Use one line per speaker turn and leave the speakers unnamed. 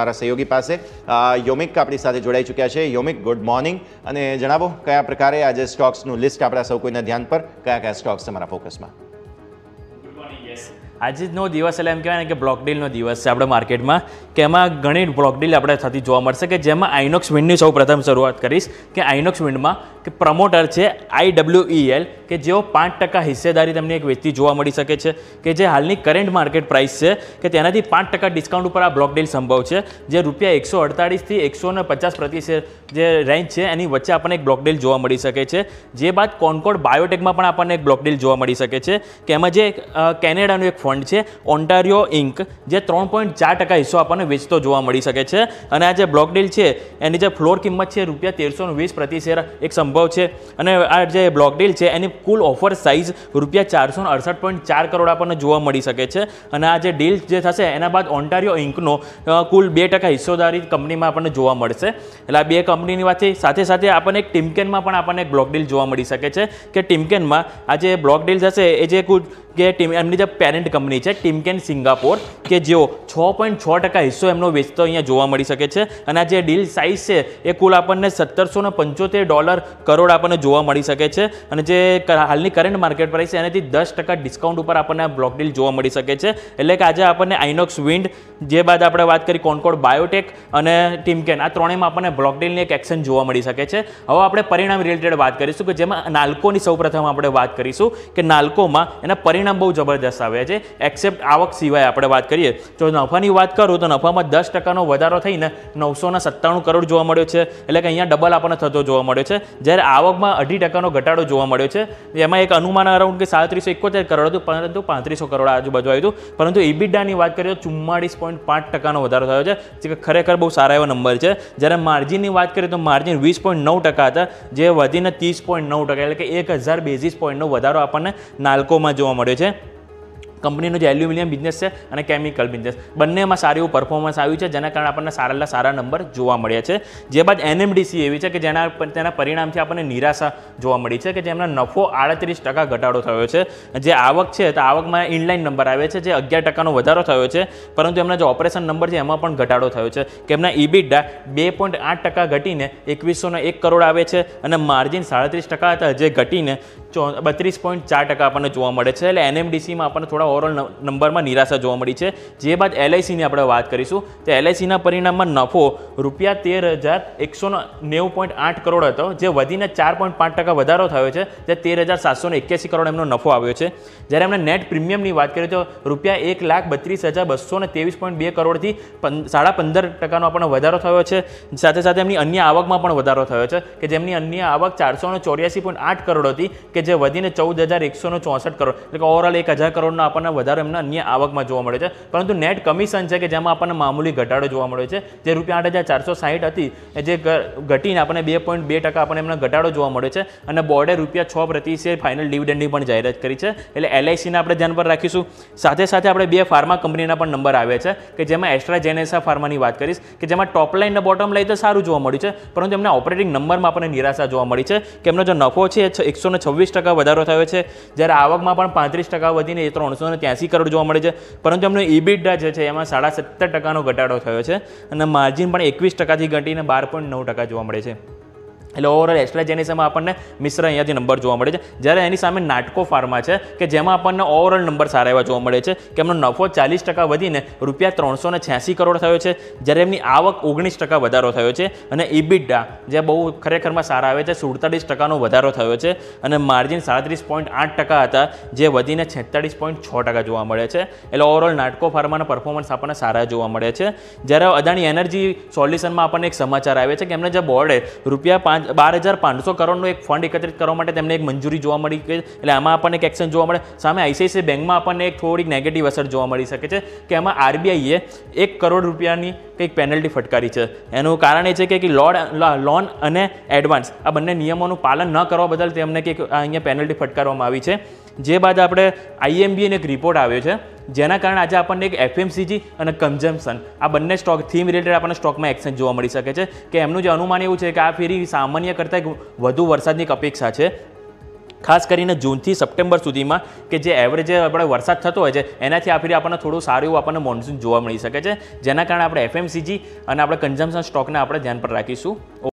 મારા સહયોગી પાસે યોમિક આપણી સાથે જોડાઈ ચૂક્યા છે યોમિક ગુડ મોર્નિંગ અને જણાવો કયા પ્રકારે આજે સ્ટોક્સનું લિસ્ટ આપણા સૌ કોઈના ધ્યાન પર કયા કયા સ્ટોક્સ તમારા ફોકસમાં આજનો દિવસ એટલે એમ કહેવાય ને કે બ્લોક ડીલનો દિવસ છે આપણા માર્કેટમાં કે એમાં ઘણી બ્લોક ડીલ આપણે થતી જોવા મળશે કે જેમાં આઇનોક્સ વિન્ડની સૌ પ્રથમ શરૂઆત કરીશ કે આઇનોક્સ વિન્ડમાં કે પ્રમોટર છે આઈડબ્લ્યુઈએલ e કે જેઓ પાંચ ટકા હિસ્સેદારી તમને એક વેચતી જોવા મળી શકે છે કે જે હાલની કરંટ માર્કેટ પ્રાઇસ છે કે તેનાથી પાંચ ટકા ડિસ્કાઉન્ટ ઉપર આ બ્લોક ડીલ સંભવ છે જે રૂપિયા એકસો અડતાળીસથી એકસો ને પચાસ પ્રતિ જે રેન્જ છે એની વચ્ચે આપણને એક બ્લોક ડીલ જોવા મળી શકે છે જે બાદ કોનકોડ બાયોટેકમાં પણ આપણને એક બ્લોક ડીલ જોવા મળી શકે છે કે એમાં જે કેનેડાનું એક ફંડ છે ઓન્ટારિયો ઇન્ક જે ત્રણ પોઈન્ટ ચાર ટકા હિસ્સો આપણને વેચતો જોવા મળી શકે છે અને આ જે બ્લોક ડીલ છે એની જે ફ્લોર કિંમત છે રૂપિયા તેરસો વીસ પ્રતિ શેર એક સંભવ છે અને આ જે બ્લોક ડીલ છે એની કુલ ઓફર સાઇઝ રૂપિયા ચારસો અડસઠ પોઈન્ટ ચાર કરોડ આપણને જોવા મળી શકે છે અને આ જે ડીલ જે થશે એના બાદ ઓન્ટારિયો ઇન્કનો કુલ બે ટકા હિસ્સોદારી કંપનીમાં આપણને જોવા મળશે એટલે આ બે કંપનીની વાત છે સાથે સાથે આપણને એક ટીમકેનમાં પણ આપણને એક બ્લોક ડીલ જોવા મળી શકે છે કે ટીમકેનમાં આ જે બ્લોક ડીલ થશે એ જે કુલ કે ટીમ એમની જે પેરેન્ટ કંપની છે ટિમકેન સિંગાપોર કે જેઓ છ પોઈન્ટ છ ટકા હિસ્સો એમનો વેચતો અહીંયા જોવા મળી શકે છે અને આ જે ડીલ સાઇઝ છે એ કુલ આપણને સત્તરસો પંચોતેર ડોલર કરોડ આપણને જોવા મળી શકે છે અને જે હાલની કરંટ માર્કેટ પ્રાઇસ છે એનાથી દસ ટકા ડિસ્કાઉન્ટ ઉપર આપણને આ બ્લોક ડીલ જોવા મળી શકે છે એટલે કે આજે આપણને આઇનોક્સ વિન્ડ જે બાદ આપણે વાત કરી કોનકોડ બાયોટેક અને ટીમકેન આ ત્રણેયમાં આપણને બ્લોકડેલની એક એક્શન જોવા મળી શકે છે હવે આપણે પરિણામ રિલેટેડ વાત કરીશું કે જેમાં નાલ્કોની સૌપ્રથમ આપણે વાત કરીશું કે નાલ્કોમાં એના પરિણામ બહુ જબરદસ્ત આવ્યા છે એક્સેપ્ટ આવક સિવાય આપણે વાત કરીએ જો નફાની વાત કરું તો નફામાં દસ ટકાનો વધારો થઈને નવસોના સત્તાણું કરોડ જોવા મળ્યો છે એટલે કે અહીંયા ડબલ આપણને થતો જોવા મળ્યો છે જ્યારે આવકમાં અઢી ટકાનો ઘટાડો જોવા મળ્યો છે એમાં એક અનુમાન અરાઉન્ડ કે સાડત્રીસો એકોતેર કરોડ હતું પરંતુ પાંત્રીસો કરોડ આજુબાજુ આવ્યું હતું પરંતુ ઇબિડાની વાત કરીએ તો ચુમ્માળીસ પોઈન્ટ પાંચ ટકાનો વધારો થયો છે જે ખરેખર બહુ સારા એવો નંબર છે જ્યારે માર્જિનની વાત કરીએ તો માર્જિન વીસ પોઈન્ટ નવ ટકા હતા જે વધીને ત્રીસ પોઈન્ટ નવ ટકા એટલે કે એક હજાર બેઝિસ પોઈન્ટનો વધારો આપણને નાલ્કોમાં જોવા મળ્યો છે કંપનીનો જે એલ્યુમિનિયમ બિઝનેસ છે અને કેમિકલ બિઝનેસ બંનેમાં સારું એવું પરફોર્મન્સ આવ્યું છે જેના કારણે આપણને સારા સારા નંબર જોવા મળ્યા છે જે બાદ એનએમડીસી એવી છે કે જેના તેના પરિણામથી આપણને નિરાશા જોવા મળી છે કે જેમનો નફો આડત્રીસ ટકા ઘટાડો થયો છે જે આવક છે તો આવકમાં ઇનલાઇન નંબર આવે છે જે અગિયાર ટકાનો વધારો થયો છે પરંતુ એમના જે ઓપરેશન નંબર છે એમાં પણ ઘટાડો થયો છે કે એમના ઇબીડા બે પોઈન્ટ આઠ ટકા ઘટીને એકવીસોનો એક કરોડ આવે છે અને માર્જિન સાડત્રીસ ટકા હતા જે ઘટીને ચો બત્રીસ પોઈન્ટ ચાર ટકા આપણને જોવા મળે છે એટલે એનએમડીસીમાં આપણને થોડા આપણા ઓવરઓલ નંબરમાં નિરાશા જોવા મળી છે જે બાદ એલઆઈસીની આપણે વાત કરીશું તો એલઆઈસીના પરિણામમાં નફો રૂપિયા તેર હજાર એકસો નેવું પોઈન્ટ આઠ કરોડ હતો જે વધીને ચાર પોઈન્ટ પાંચ ટકા વધારો થયો છે જે તેર હજાર સાતસો એક્યાસી કરોડ એમનો નફો આવ્યો છે જ્યારે એમણે નેટ પ્રીમિયમની વાત કરીએ તો રૂપિયા એક લાખ બત્રીસ હજાર બસો ને ત્રેવીસ પોઈન્ટ બે કરોડથી સાડા પંદર ટકાનો આપણને વધારો થયો છે સાથે સાથે એમની અન્ય આવકમાં પણ વધારો થયો છે કે જેમની અન્ય આવક ચારસો ને ચોર્યાસી પોઈન્ટ આઠ કરોડ હતી કે જે વધીને ચૌદ હજાર એકસો ચોસઠ કરોડ એટલે ઓવરઓલ એક હજાર કરોડનો આપણને આપણને વધારો એમના અન્ય આવકમાં જોવા મળે છે પરંતુ નેટ કમિશન છે કે જેમાં આપણને મામૂલી ઘટાડો જોવા મળે છે જે રૂપિયા આઠ હજાર ચારસો સાહીઠ હતી જે ઘટીને આપણને બે પોઈન્ટ બે ટકા આપણને એમનો ઘટાડો જોવા મળે છે અને બોર્ડે રૂપિયા છ પ્રતિ શેર ફાઇનલ ડિવિડન્ડની પણ જાહેરાત કરી છે એટલે એલઆઈસીને આપણે ધ્યાન પર રાખીશું સાથે સાથે આપણે બે ફાર્મા કંપનીના પણ નંબર આવ્યા છે કે જેમાં એસ્ટ્રા જેનેસા ફાર્માની વાત કરીશ કે જેમાં ટોપ લાઇન અને બોટમ લાઇન તો સારું જોવા મળ્યું છે પરંતુ એમના ઓપરેટિંગ નંબરમાં આપણને નિરાશા જોવા મળી છે કે એમનો જે નફો છે એકસો છવ્વીસ ટકા વધારો થયો છે જ્યારે આવકમાં પણ પાંત્રીસ ટકા વધીને એ ત્રણસો ને ત્યાંસી કરોડ જોવા મળે છે પરંતુ એમનો ઈબીડા જે છે એમાં સાડા સત્તર ટકાનો ઘટાડો થયો છે અને માર્જિન પણ એકવીસ ટકાથી ઘટીને બાર પોઈન્ટ નવ ટકા જોવા મળે છે એટલે ઓવરઓલ એસ્ટ્રાજેનિસમાં આપણને મિશ્ર અહીંયાથી નંબર જોવા મળે છે જ્યારે એની સામે નાટકો ફાર્મા છે કે જેમાં આપણને ઓવરઓલ નંબર સારા એવા જોવા મળે છે કે એમનો નફો ચાલીસ ટકા વધીને રૂપિયા ત્રણસો છ્યાસી કરોડ થયો છે જ્યારે એમની આવક ઓગણીસ ટકા વધારો થયો છે અને ઇબિડા જે બહુ ખરેખરમાં સારા આવે છે સુડતાલીસ ટકાનો વધારો થયો છે અને માર્જિન સાડત્રીસ પોઈન્ટ આઠ ટકા હતા જે વધીને છેતાળીસ પોઈન્ટ છ ટકા જોવા મળે છે એટલે ઓવરઓલ નાટકો ફાર્માના પરફોર્મન્સ આપણને સારા જોવા મળે છે જ્યારે અદાણી એનર્જી સોલ્યુશનમાં આપણને એક સમાચાર આવે છે કે એમને જે બોર્ડે રૂપિયા પાંચ પાંચ બાર હજાર પાંચસો કરોડનું એક ફંડ એકત્રિત કરવા માટે તેમને એક મંજૂરી જોવા મળી કે એટલે આમાં આપણને એક એક્શન જોવા મળે સામે આઈસીઆઈસીઆઈ બેંકમાં આપણને એક થોડીક નેગેટિવ અસર જોવા મળી શકે છે કે એમાં આરબીઆઈએ એક કરોડ રૂપિયાની કંઈક પેનલ્ટી ફટકારી છે એનું કારણ એ છે કે લોડ લોન અને એડવાન્સ આ બંને નિયમોનું પાલન ન કરવા બદલ તેમને કંઈક અહીંયા પેનલ્ટી ફટકારવામાં આવી છે જે બાદ આપણે આઈએમબીએન એક રિપોર્ટ આવ્યો છે જેના કારણે આજે આપણને એક એફએમસીજી અને કન્ઝમ્પશન આ બંને સ્ટોક થીમ રિલેટેડ આપણને સ્ટોકમાં એક્શન જોવા મળી શકે છે કે એમનું જે અનુમાન એવું છે કે આ ફેરી સામાન્ય કરતાં વધુ વરસાદની અપેક્ષા છે ખાસ કરીને જૂનથી સપ્ટેમ્બર સુધીમાં કે જે એવરેજ આપણે વરસાદ થતો હોય છે એનાથી આ ફેરી આપણને થોડું સારું એવું આપણને મોન્સૂન જોવા મળી શકે છે જેના કારણે આપણે એફએમસીજી અને આપણે કન્ઝમ્પશન સ્ટોકને આપણે ધ્યાન પર રાખીશું